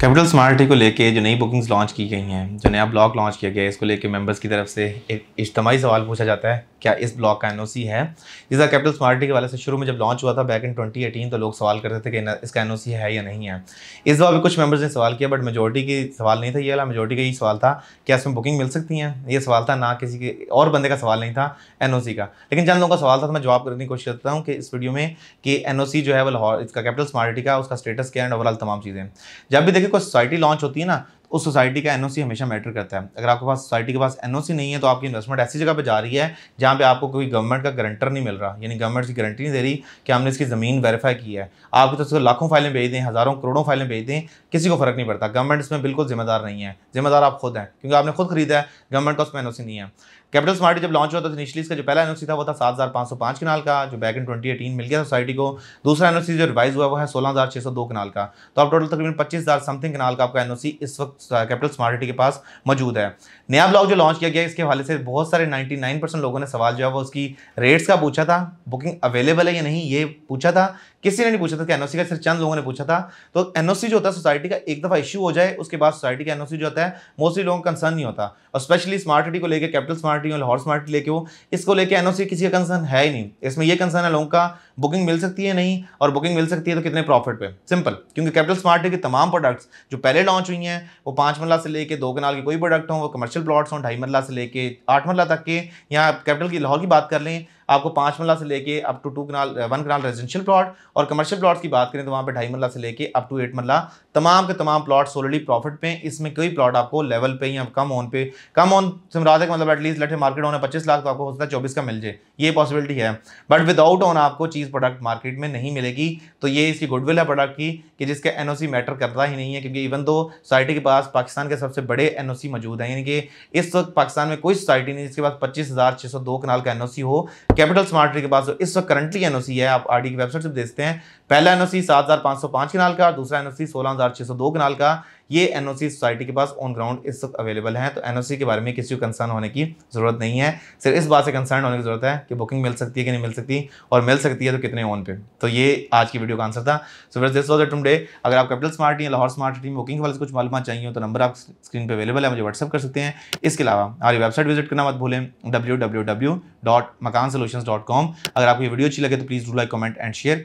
capital smart को लेके जो नई बुकिंग्स लॉन्च की गई हैं जो नया ब्लॉक लॉन्च किया गया है इसको लेके मेंबर्स की तरफ से एक इज्तमाही सवाल पूछा जाता है क्या इस ब्लॉक का एन है जिसका कैपिटल स्मार्ट के वाले से शुरू में जब लॉन्च हुआ था बैक इन 2018 तो लोग सवाल कर रहे थे कि इसका एन है या नहीं है इस बार भी कुछ मेंबर्स ने सवाल किया बट मेजोरिटी की सवाल नहीं था ये वाला मेजोरिटी का यही सवाल था क्या इसमें बुकिंग मिल सकती है ये सवाल था ना किसी के और बंदे का सवाल नहीं था एन का लेकिन जन लोगों का सवाल था तो मैं जवाब करने की कोशिश करता हूँ कि इस वीडियो में कि एन जो है वो इसका कैपिटल स्मार्ट का उसका स्टेटस क्या एंड ओवरऑल तमाम चीज़ें जब भी कोई सोसाइटी लॉन्च होती है ना उस सोसाइटी का एनओसी हमेशा मैटर करता है अगर आपके पास सोसाइटी के पास एनओसी नहीं है तो आपकी इन्वेस्टमेंट ऐसी जगह पर जा रही है जहाँ पर आपको कोई गवर्नमेंट का गारंटर नहीं मिल रहा यानी गवर्नमेंट की गारंटी नहीं दे रही कि हमने इसकी ज़मीन वेरीफाई की है आपको तो लाखों फाइलें भेज दें हज़ारों करोड़ों फाइलें भेज दें किसी को फ़र्क नहीं पड़ता गवर्नमेंट इसमें बिल्कुल जिम्मेदार नहीं है जिम्मेदार आप खुद हैं क्योंकि आपने खुद खरीदा है गवर्नमेंट का उसमें एनओसी नहीं है कैपिटल स्मार्ट जब लॉन्च हुआ था इनिशियली तो इसका जो पहला एनओसी था वो था सात हज़ार पाँच सौ पाँच कनाल का जो बैक इन ट्वेंटी एटीन मिल गया सोसाइटी को दूसरा एनओसी जो रिवाइज हुआ वो है सोलह हज़ार छः सौ दो कनाल का तो आप टोटल तकरीबन पच्चीस हज़ार समथिंग किनाल का आपका एनओसी इस वक्त कैपिटल स्मार्टिटी के पास मौजूद है नया ब्लॉग जो लॉन्च किया गया इसके हवाले से बहुत सारे 99 परसेंट लोगों ने सवाल जो है वो उसकी रेट्स का पूछा था बुकिंग अवेलेबल है या नहीं ये पूछा था किसी ने नहीं पूछा था कि तो एनओसी का सिर्फ चंद लोगों ने पूछा था तो एनओसी जो होता है सोसाइटी का एक दफ़ा इशू हो जाए उसके बाद सोसाइटी का एनओसी जो होता है मोस्टली लोगों का कंसर्न नहीं होता और स्पेशली स्मार्ट सिटी को लेकर कैपिटल स्मार्ट और लाहौर स्मार्टी लेके वो इसको लेकर एनओसी किसी का कंसर्न है ही नहीं इसमें यह कंसर्न है लोगों का बुकिंग मिल सकती है नहीं और बुकिंग मिल सकती है तो कितने प्रॉफिट पर सिंपल क्योंकि कैपिटल स्मार्ट के तमाम प्रोडक्ट्स जो पहले लॉन्च हुई हैं वो पाँच मरला से लेके दो कनाल के कोई प्रोडक्ट हों वो कमर्शियल प्लॉट्स हों ढाई मरला से लेके आठ मरला तक के यहाँ कैपिटल की लाहौल की बात कर लें आपको पाँच मरला से लेके up to two kanal one kanal residential plot और कमर्शियल प्लॉट्स की बात करें तो वहाँ पे ढाई मरला से लेके अप टू एट मरला तमाम के तमाम प्लॉट ऑलरेडी प्रॉफिट पे इसमें कोई प्लॉट आपको लेवल पे या कम ऑन पे कम ऑन से मुराद है मतलब एटलीस्ट लेटे मार्केट ऑन है पच्चीस लाख तो आपको हो सकता है चौबीस का मिल जाए ये पॉसिबिलिटी है बट विदाउट ऑन आपको चीज़ प्रोडक्ट मार्केट में नहीं मिलेगी तो ये इसकी गुडविल है प्रोडक्ट की कि जिसका एन मैटर करता ही नहीं है क्योंकि इवन दो सोसाइटी के पास पाकिस्तान के सबसे बड़े एन मौजूद हैं यानी कि इस वक्त पाकिस्तान में कोई सोसाइटी नहीं जिसके पास पच्चीस हज़ार छः सौ दो कनाल का एन हो कैपिटल स्मार्ट के पास इस वक्त करंटली एनओसी है आप आरडी की वेबसाइट से देखते हैं पहला एनओसी 7505 के नाल का दूसरा एनओसी 16602 के नाल का ये एनओसी सोसाइटी के पास ऑन ग्राउंड इस वक्त अवेलेबल है तो एनओसी के बारे में किसी को कंसर्न होने की जरूरत नहीं है सिर्फ इस बात से कंसर्न होने की जरूरत है कि बुकिंग मिल सकती है कि नहीं मिल सकती और मिल सकती है तो कितने ऑन पे तो ये आज की वीडियो का आंसर था सो फ्रेंड्स दिस वॉज टुम डे अगर आप कैपिटल स्मार्ट या लाहौर स्मार्ट टीम बुकिंग वाले कुछ मालूम चाहिए तो नंबर आप स्क्रीन पर अवेलेबल है मुझे व्हाट्सअप कर सकते हैं इसके अलावा हमारी वेबसाइट विजिट करना मत भूलें W W W dot Makaan solution dot com अगर आपको वीडियो अच्छी लगे तो please do like comment and share